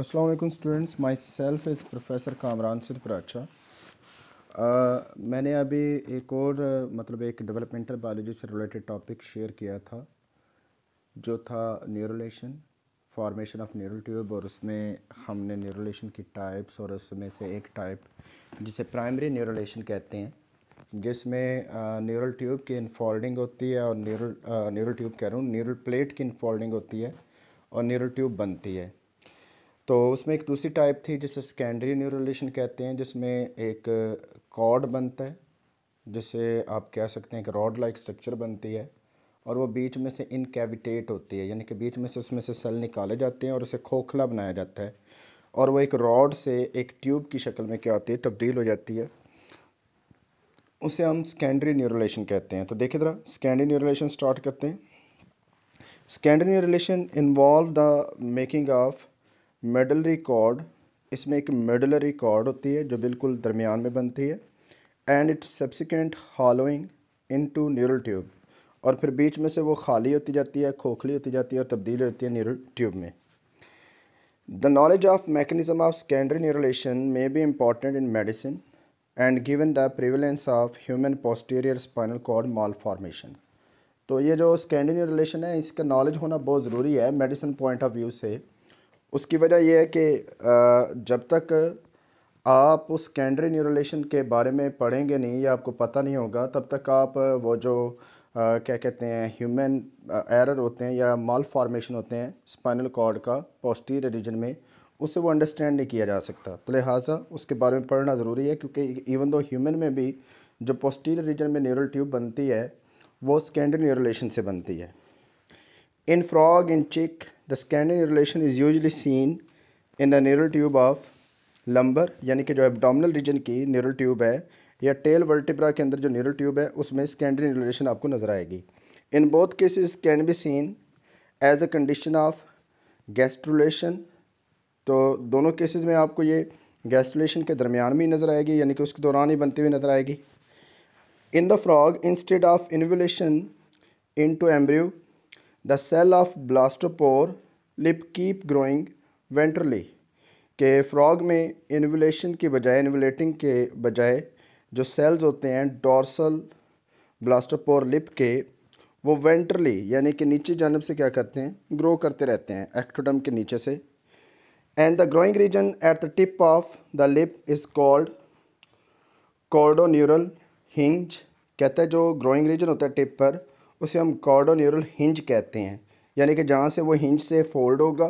अस्सलाम वालेकुम students myself is professor Kamran Singh Pracha मैंने अभी एक और uh, मतलब एक डेवलपमेंटल बायोलॉजी से रिलेटेड टॉपिक शेयर किया था जो था neurulation formation of neural tube और उसमें हमने न्यूरोलेशन की टाइप्स और उसमें से एक टाइप जिसे प्राइमरी न्यूरोलेशन कहते हैं जिसमें न्यूरल uh, ट्यूब की इनफोल्डिंग होती है और न्यूरल न्यूरल ट्यूब कह रहा हूँ न्यूरल प्लेट की इनफोल्डिंग होती है और न्यूरल ट्यूब बनती है तो उसमें एक दूसरी टाइप थी जिसे सेकेंडरी न्यूरोलेशन कहते हैं जिसमें एक कॉर्ड बनता है जिसे आप कह सकते हैं कि रॉड लाइक स्ट्रक्चर बनती है और वो बीच में से इनकेविटेट होती है यानी कि बीच में से उसमें से सेल निकाले जाते हैं और उसे खोखला बनाया जाता है और वो एक रॉड से एक ट्यूब की शक्ल में क्या होती है तब्दील हो जाती है उसे हम सेकेंडरी न्यूरोलेशन कहते हैं तो देखिए ज़रा सेकेंडरी न्यूरोलेशन स्टार्ट करते हैं secondary neurulation involve the making of medullary cord इसमें एक मेडलरी कॉर्ड होती है जो बिल्कुल दरमियान में बनती है and its subsequent hollowing into neural tube और फिर बीच में से वो खाली होती जाती है खोखली होती जाती है और तब्दील होती है न्यूरल ट्यूब में the knowledge of mechanism of secondary neurulation may be important in medicine and given the prevalence of human posterior spinal cord malformation तो ये जो सेकेंडरी न्यूरलेशन है इसका नॉलेज होना बहुत ज़रूरी है मेडिसिन पॉइंट ऑफ व्यू से उसकी वजह यह है कि जब तक आप उस कैंड्री न्यूरोलेशन के बारे में पढ़ेंगे नहीं या आपको पता नहीं होगा तब तक आप वो जो आ, क्या कहते हैं ह्यूमन एरर होते हैं या माल फार्मेशन होते हैं स्पाइनल कॉर्ड का पोस्टीरियर रीजन में उसे वो अंडरस्टैंड नहीं किया जा सकता तो लिहाजा उसके बारे में पढ़ना ज़रूरी है क्योंकि इवन दो ह्यूमन में भी जो पोस्टीर रीजन में न्यूरल ट्यूब बनती है वो स्कैंडल न्यूरोलेशन से बनती है इन frog in chick the secondary neurulation is usually seen in the neural tube of lumbar यानी कि जो एबडामिनल रीजन की न्यूरल ट्यूब है या टेल वर्टिब्रा के अंदर जो न्यूरल ट्यूब है उसमें स्कैंडिन रिलेशन आपको नज़र आएगी in both cases can be seen as a condition of gastrulation तो दोनों केसेस में आपको ये गैस्ट्रोलेशन के दरमियान में नज़र आएगी यानी कि उसके दौरान ही बनती हुई नज़र आएगी in the frog instead of involution into embryo the cell of blastopore lip keep growing ventrally के फ्रॉग में इन्वलेशन के बजाय इन्वलेटिंग के बजाय जो सेल्स होते हैं डॉर्सल ब्लास्टोपोर लिप के वो वेंट्रली यानी कि नीचे जानब से क्या करते हैं ग्रो करते रहते हैं एक्टोडम के नीचे से and the growing region at the tip of the lip is called chordoneural hinge कहते हैं जो ग्रोइंग रीजन होता है टिप पर उसे हम कॉर्डो न्यूरल हिंज कहते हैं यानी कि जहाँ से वो हिंज से फोल्ड होगा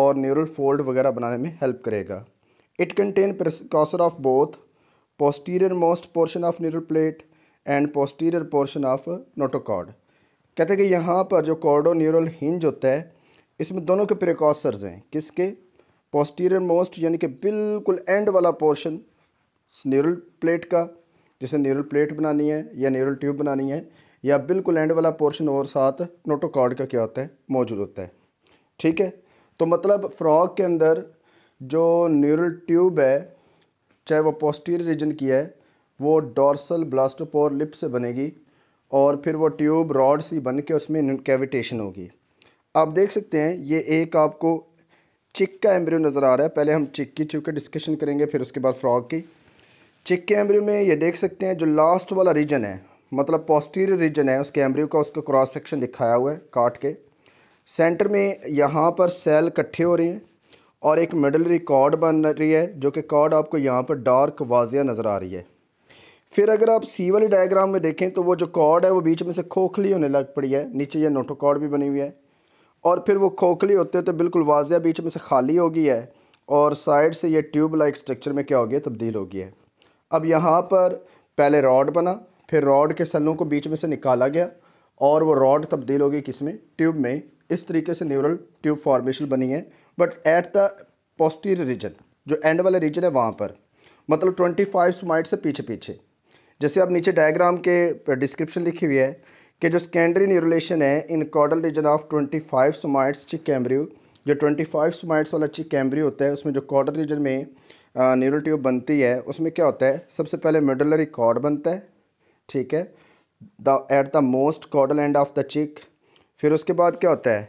और न्यूरल फोल्ड वगैरह बनाने में हेल्प करेगा it contain precursor of both posterior most portion of neural plate and posterior portion of notochord कहते हैं कि यहाँ पर जो कॉर्डो न्यूरल हिंज होता है इसमें दोनों के प्रिकॉसर्स हैं किसके पोस्टीरियर मोस्ट यानी कि बिल्कुल एंड वाला पोर्शन न्यूरल प्लेट का जिसे न्यूरल प्लेट बनानी है या न्यूरल ट्यूब बनानी है या बिल्कुल एंड वाला पोर्शन और साथ नोटोकॉर्ड का क्या होता है मौजूद होता है ठीक है तो मतलब फ्रॉग के अंदर जो न्यूरल ट्यूब है चाहे वो पोस्टीरियर रीजन की है वो डॉर्सल ब्लास्टोपोर लिप से बनेगी और फिर वो ट्यूब रॉड सी बन के उसमें कैविटेशन होगी आप देख सकते हैं ये एक आपको चिक का एम्ब्रियो नज़र आ रहा है पहले हम चिक की चूँकि डिस्कशन करेंगे फिर उसके बाद फ्रॉग की चिक के एम्ब्रियो में ये देख सकते हैं जो लास्ट वाला रीजन है मतलब पोस्टीरियर रीजन है उसके एम्ब्रियो का उसका क्रॉस सेक्शन दिखाया हुआ है काट के सेंटर में यहाँ पर सेल इकट्ठे हो रही हैं और एक मिडल रिकॉर्ड बन रही है जो कि कॉर्ड आपको यहाँ पर डार्क वाजिया नज़र आ रही है फिर अगर आप सी वाली डायग्राम में देखें तो वो जो कॉर्ड है वो बीच में से खोखली होने लग पड़ी है नीचे ये नोटो कॉर्ड भी बनी हुई है और फिर वो खोखली होते होते बिल्कुल वाजिया बीच में से खाली हो गई है और साइड से ये ट्यूब लाइक स्ट्रक्चर में क्या हो गया तब्दील हो गई है अब यहाँ पर पहले रॉड बना फिर रॉड के सलों को बीच में से निकाला गया और वो रॉड तब्दील हो गई किसमें ट्यूब में इस तरीके से न्यूरल ट्यूब फॉर्मेशन बनी है but at the posterior region जो एंड वाला रीजन है वहाँ पर मतलब ट्वेंटी फाइव स्माइट से पीछे पीछे जैसे आप नीचे डायग्राम के डिस्क्रिप्शन लिखी हुई है कि जो सेकेंडरी न्यूरलेशन है in caudal region of twenty five somites chick embryo जो ट्वेंटी फाइव स्माइट्स वाला चिक कैम्ब्रियो होता है उसमें जो कॉडल रीजन में न्यूरल ट्यूब बनती है उसमें क्या होता है सबसे पहले मेडलरी कॉर्ड बनता है ठीक है the at the most caudal end of the chick फिर उसके बाद क्या होता है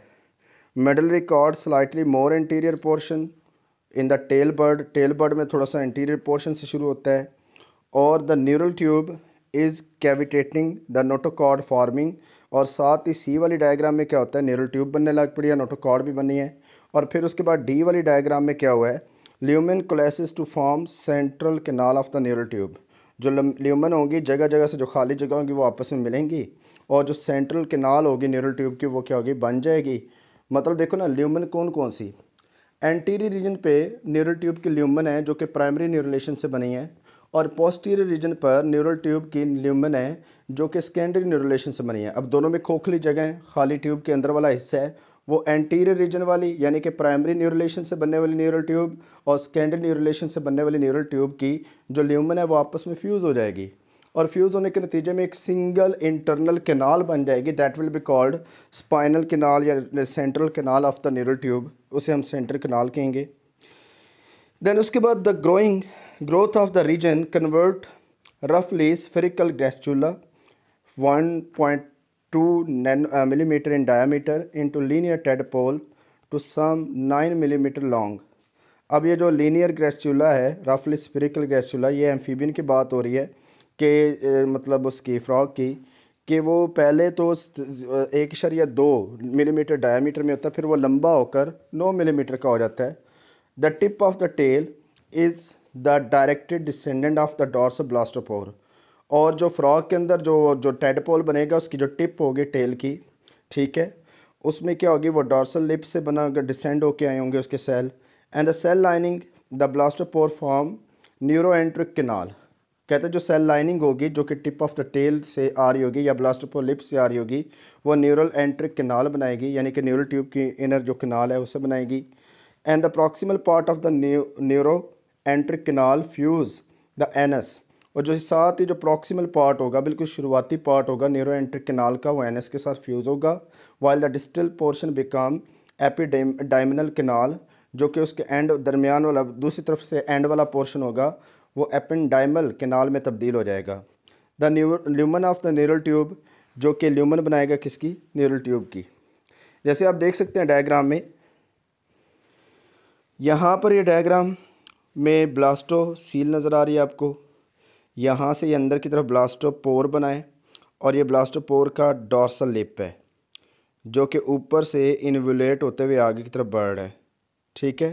medullary cord slightly more anterior portion in the tail bud tail bud में थोड़ा सा इंटीरियर पोर्शन से शुरू होता है और the neural tube is cavitating the notochord forming और साथ ही सी वाली डायग्राम में क्या होता है न्यूरल ट्यूब बनने लग पड़ी है नोटोकॉर्ड भी बनी है और फिर उसके बाद डी वाली डायग्राम में क्या हुआ है lumen coalesces to form central canal of the neural tube जो ल्यूमन होंगी जगह जगह से जो खाली जगह होंगी वो आपस में मिलेंगी और जो सेंट्रल केनाल होगी न्यूरल ट्यूब की वो क्या होगी बन जाएगी मतलब देखो ना ल्यूमन कौन कौन सी एंटीरियर रीजन पे न्यूरल ट्यूब की ल्यूमन है जो कि प्राइमरी न्यूरलेशन से बनी है और पोस्टीरियर रीजन पर न्यूरल ट्यूब की ल्यूमन है जो कि सेकेंडरी न्यूरलेशन से बनी है अब दोनों में खोखली जगह खाली ट्यूब के अंदर वाला हिस्सा है वो एंटीरियर रीजन वाली यानी कि प्राइमरी न्यूरलेशन से बनने वाली न्यूरल ट्यूब और सेकेंडरी न्यूरोलेशन से बनने वाली न्यूरल ट्यूब की जो ल्यूमन है वो आपस में फ्यूज़ हो जाएगी और फ्यूज़ होने के नतीजे में एक सिंगल इंटरनल केनाल बन जाएगी that will be called spinal canal या central canal of the neural tube उसे हम सेंट्रल केनाल कहेंगे देन उसके बाद the growing growth of the region convert रफली spherical one point two 2 uh, millimeter into linear tadpole to some nine millimetre long अब ये जो linear ग्रेस्टूला है रफली स्पिरिकल ग्रेस्टूला ये एम्फीबिन की बात हो रही है कि मतलब उसकी फ्रॉक की कि वो पहले तो एक शर या दो मिलीमीटर डायामीटर में होता है फिर वो लंबा होकर नौ मिलीमीटर का हो जाता है the tip of the tail is the directed descendant of the dorsal blastopore और जो फ्रॉक के अंदर जो जो टेडपोल बनेगा उसकी जो टिप होगी टेल की ठीक है उसमें क्या होगी वो डॉर्सल लिप से बना डिसेंड होके आए होंगे उसके cell and the cell lining the blastopore form neurenteric canal कहते हैं जो सेल लाइनिंग होगी जो कि टिप ऑफ द टेल से आ रही होगी या ब्लास्टोपोर लिप से आ रही होगी वो न्यूरल एंट्रिक किनाल बनाएगी यानी कि न्यूरल ट्यूब की इनर जो किनाल है उसे बनाएगी and the proximal part of the neurenteric canal fuse the anus और जो साथ ही जो प्रॉक्सिमल पार्ट होगा बिल्कुल शुरुआती पार्ट होगा न्यूरो एंट्रिक केनाल का वो एन के साथ फ्यूज़ होगा while the distal portion become डायमिनल केनाल जो कि उसके एंड दरमियान वाला दूसरी तरफ से एंड वाला पोर्शन होगा वो डायमल केनाल में तब्दील हो जाएगा the lumen of the neural tube जो कि ल्यूमन बनाएगा किसकी न्यूरल ट्यूब की जैसे आप देख सकते हैं डायग्राम में यहाँ पर ये डायग्राम में ब्लास्टो सील नज़र आ रही है आपको यहाँ से ये अंदर की तरफ ब्लास्टोपोर बनाए और ये ब्लास्टोपोर का डॉर्सल लिप है जो कि ऊपर से इन्वुलेट होते हुए आगे की तरफ बढ़ रहा है ठीक है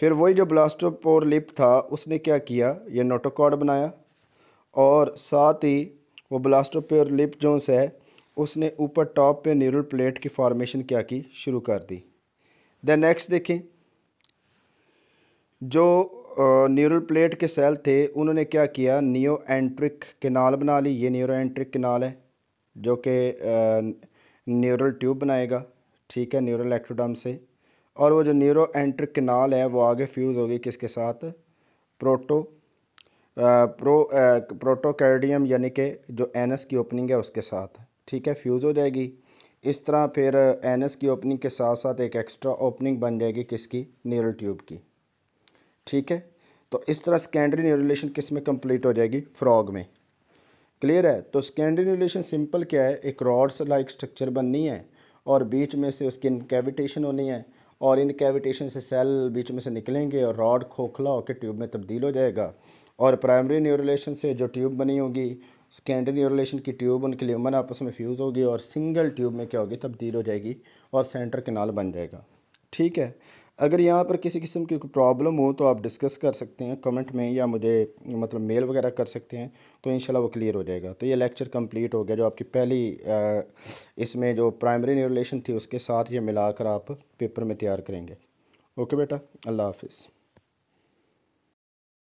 फिर वही जो ब्लास्टोपोर लिप था उसने क्या किया ये नोटोकॉड बनाया और साथ ही वो ब्लास्टोपोर लिप जो है उसने ऊपर टॉप पे न्यूरल प्लेट की फॉर्मेशन क्या की शुरू कर दी देन नेक्स्ट देखें जो न्यूरल प्लेट के सेल थे उन्होंने क्या किया नियो एंट्रिक केनाल बना ली ये न्यूरो एंट्रिक केनाल है जो कि न्यूरल ट्यूब बनाएगा ठीक है न्यूरल एक्ट्रोडम से और वो जो न्यूरो एंट्रिक केनाल है वो आगे फ्यूज़ होगी किसके साथ प्रोटो आ, प्रो प्रोटोकैरडियम यानी कि जो एनस की ओपनिंग है उसके साथ ठीक है फ्यूज़ हो जाएगी इस तरह फिर एनएस की ओपनिंग के साथ साथ एक एक्स्ट्रा ओपनिंग बन जाएगी किसकी न्यूरल ट्यूब की ठीक है तो इस तरह सेकेंडरी न्यूरोलेशन किस में कम्प्लीट हो जाएगी फ्रॉग में क्लियर है तो सेकेंडरी न्यूरोलेशन सिंपल क्या है एक रॉड्स लाइक स्ट्रक्चर बननी है और बीच में से उसकी इनकेविटेशन होनी है और इन कैविटेशन से सेल बीच में से निकलेंगे और रॉड खोखला होकर ट्यूब में तब्दील हो जाएगा और प्राइमरी न्यूरोलेशन से जो ट्यूब बनी होगी सेकेंडरी न्यूरोलेशन की ट्यूब उनके ल्यूमन आपस में फ्यूज़ होगी और सिंगल ट्यूब में क्या होगी तब्दील हो जाएगी और सेंटर केनाल बन जाएगा ठीक है अगर यहाँ पर किसी किस्म की प्रॉब्लम हो तो आप डिस्कस कर सकते हैं कमेंट में या मुझे मतलब मेल वगैरह कर सकते हैं तो इन वो क्लियर हो जाएगा तो ये लेक्चर कंप्लीट हो गया जो आपकी पहली इसमें जो प्राइमरी रिलेशन थी उसके साथ ये मिलाकर आप पेपर में तैयार करेंगे ओके बेटा अल्लाह हाफिज़